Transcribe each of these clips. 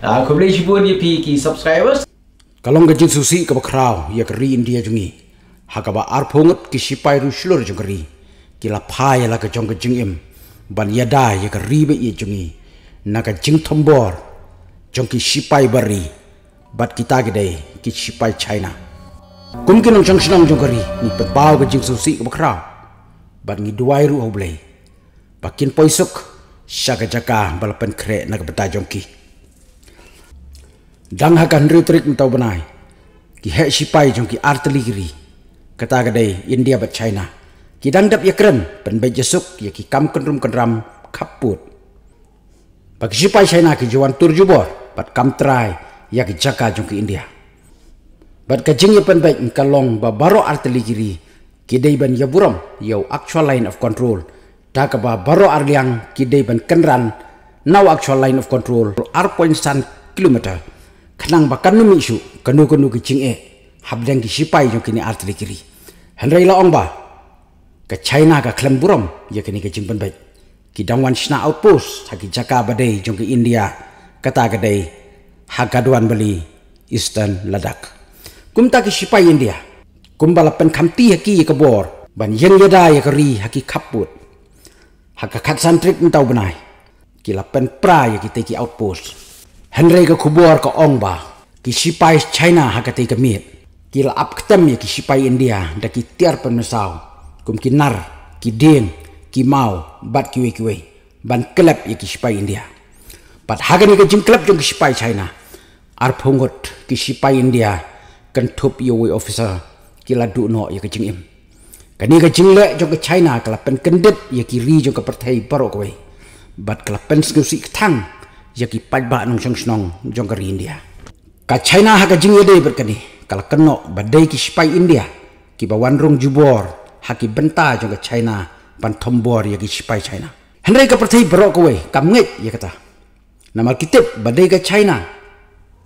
Ah, kublai chibun ye pi ki subscribers kalong ga jin susi ka bakrao ya kri india jungi hakaba arphongat ki sipai ru shilor jungri kila phai la ka jong ka jing im ban ya da ya ka ri be ye jungi na ka jing thombor jong ki sipai bari bat kita gede ki sipai china kum kinong jong shinong jong kari ni pat jing susi ka bakrao bat ngi duai ru oblei pakin poisuk shaka jaka balapan krek naga ka bata ki dang hakan rutrik mentau benai ki he sipai jong ki artiligiri kata gadai india bat china ki dang dap yakren pen be jesuk ya ki kam kenrum kenram kaput Bagi sipai china ki jawan turjubor bat kam trai ya ki jaka jong ki india bat kajing ya pen baik kalong baro artiligiri ki dei ban ya buram yau actual line of control ba baro arliang ki dei ban kenran now actual line of control 4.1 kilometer kenang bakan numi isu kanu kanu kicing e eh. habdang ki sipai jo kini artri kiri henrai la ong ba ke china ka klem buram ya kini kicing pen bai ki dangwan shna outpost ki jaka badai jo ki india kata gadai hakaduan beli eastern ladak kumta ki sipai india kum pen kamti ki ya ke bor ban yen yada ya, ya haki kaput hakakat santrik mtau benai kila pen pra ya ki outpost Henry ke kubur ke ba. ki sipai China hakati ke mit. ki la ketem ya ki sipai India da ki tiar penusau kum ki nar ki ding ki mau bat ki wei ki ban kelap ya ki sipai India bat hakani ke jim kelap jong ki sipai China ar pungut ki sipai India kan tup ya wei officer ki la du no ya ke jing im kani ke jing le jong ke China kelapen kendit ya ki ri jong ke pertai barok wei. bat kelapen skusi ketang yaki pajba nong song snong jong India. Ka China haka jing yede berkani kala keno badai ki India ki rong jubor haki benta jong China pan tombor yaki sipai China. Henry ka pertai berok kowe kam ngek ya kata. Nama kitip badai ka China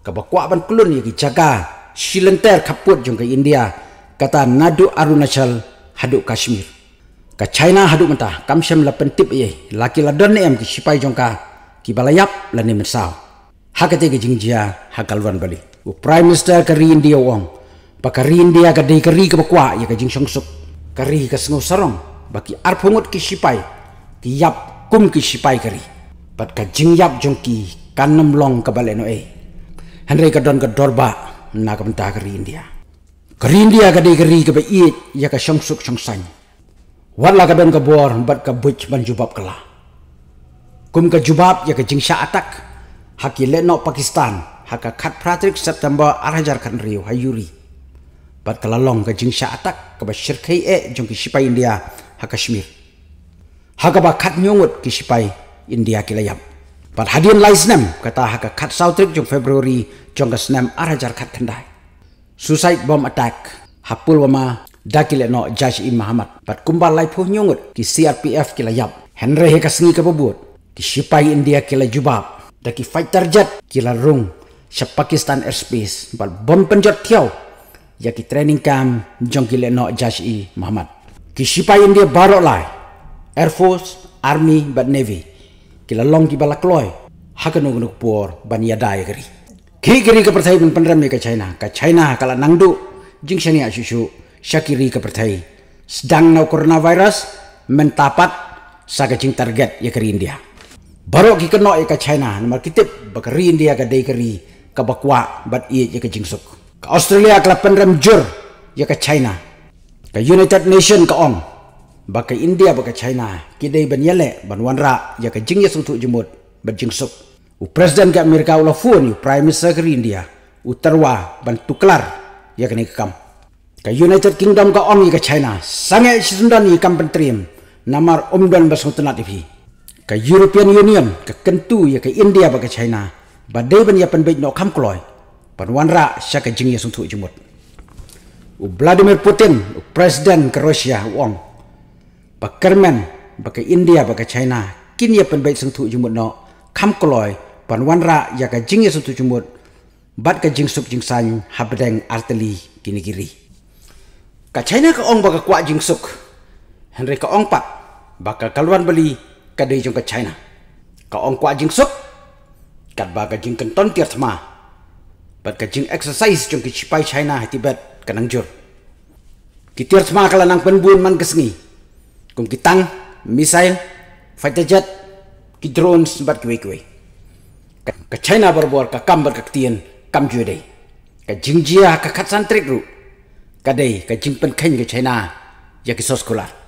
ka bakwa ban kulun yaki jaga silenter kaput jong India kata nadu Arunachal haduk Kashmir. Ka China haduk mentah kam sem la pentip ye laki ladon ne em ki sipai jong ka ki balayap la nemen ke hakate jingjia hakalwan bali u prime minister ka ri india wong pa ka ri india ka dei ka ka bakwa ya ka jing songsuk ka ri ka sngo sarong baki arphongot ki sipai ki yap kum ki sipai ka ri pat ka jing yap jong ki kanam long ka baleno e hanre ka don ka dorba na ka menta ka ri india ka ri india ka dei ka ri ka ba iet ya ka songsuk songsang wala ka ben ka bor bat ka buch ban kala kum ka jubab ya ka jingsha atak haki leno Pakistan haka khat pratrik September arajar kan riu hayuri bat kalalong ka jingsha atak ka ba shirkai e jong ki sipai India ha Kashmir haka ba khat nyongut ki sipai India kilayam bat hadian laisnam kata haka khat sautrik jong February jong ka snam arajar khat kandai suicide bomb attack hapul wama le no jaji i Muhammad bat kumbal lai nyongut ki CRPF kilayam Henry he singi ka bobut ki sipai india kila jubab daki fighter jet kila rung sha pakistan airspace bal bom penjot thiau ya ki training camp jong kila no jashi i e, muhammad ki sipai india barok lai air force army bat navy kila long ki loy. hakanu gunuk puor ban yadai gari ki gari ka pun ban pandram china ka china kala nangdu jing shani a shushu syakiri ka sedang nau coronavirus mentapat sakacing target ya ke India baru ki keno ka China nama kitip bakari India ka day ke ka bakwa bat iya ke jingsuk ka Australia ka lapan ram jur ya ka China ka United Nation ka ong bakai India baka China kidai ban yale ban wanra ya ka jingya suntuk jemut ban jingsuk u president ka Amerika ula U prime minister ka India u terwa ban tuklar ya ka nikam ka United Kingdom ka ong ya ka China sangai sisundan ya kam pentrim namar omdan basung tenat ke European Union ke kentu ya ke India ke China badai ban ya pan bej no kam kloy, pan wan ra sya ke jing ya sung u Vladimir Putin u Presiden ke Russia wong ba Kermen ba India ba China kin ya pan baik sung jumut no kam kloy, pan wan ra ya ke jing ya sung thu jumut bat ke jing sup jing san habdeng arteli kini kiri ka China ke ong ba jing suk Henry ke ong pat bakal kaluan beli ka day jong ka china ka ong kwa jing sok, kat ba ka jing kan ton tiar thma bat ka jing exercise jong ki chipai china ha ka nang jor ki tiar ka kala nang penbun man kesni, kum ki tang misail fighter jet ki drones bat ki wei ka china barbuar ka kam bar ka tien kam jue dei ka jing jia ka khat santrik ru ka dei ka jing pen khen ka china ya ki sos kolar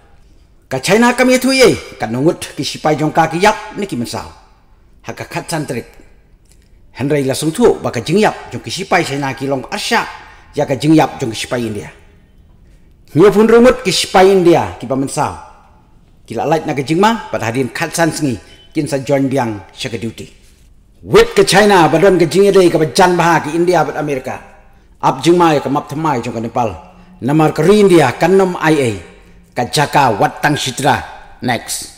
ka china itu ye ka nungut ki sipai jongka ki yap ni ki mensal ka khat santrik henry la sungtu ba ka jingyap jong ki sipai china ki long asya ya ka jingyap jong ki sipai india nyo pun rumut ki sipai india ki ba mensal kila na ka jingma pada hadin khat san sngi kin sa join biang shaka duty wet ka china ba don ka dei ka ba jan bah ki india ba amerika ab ma ka map thamai jong ka nepal namar ka india kanom ia Kajaka Watang Sidra next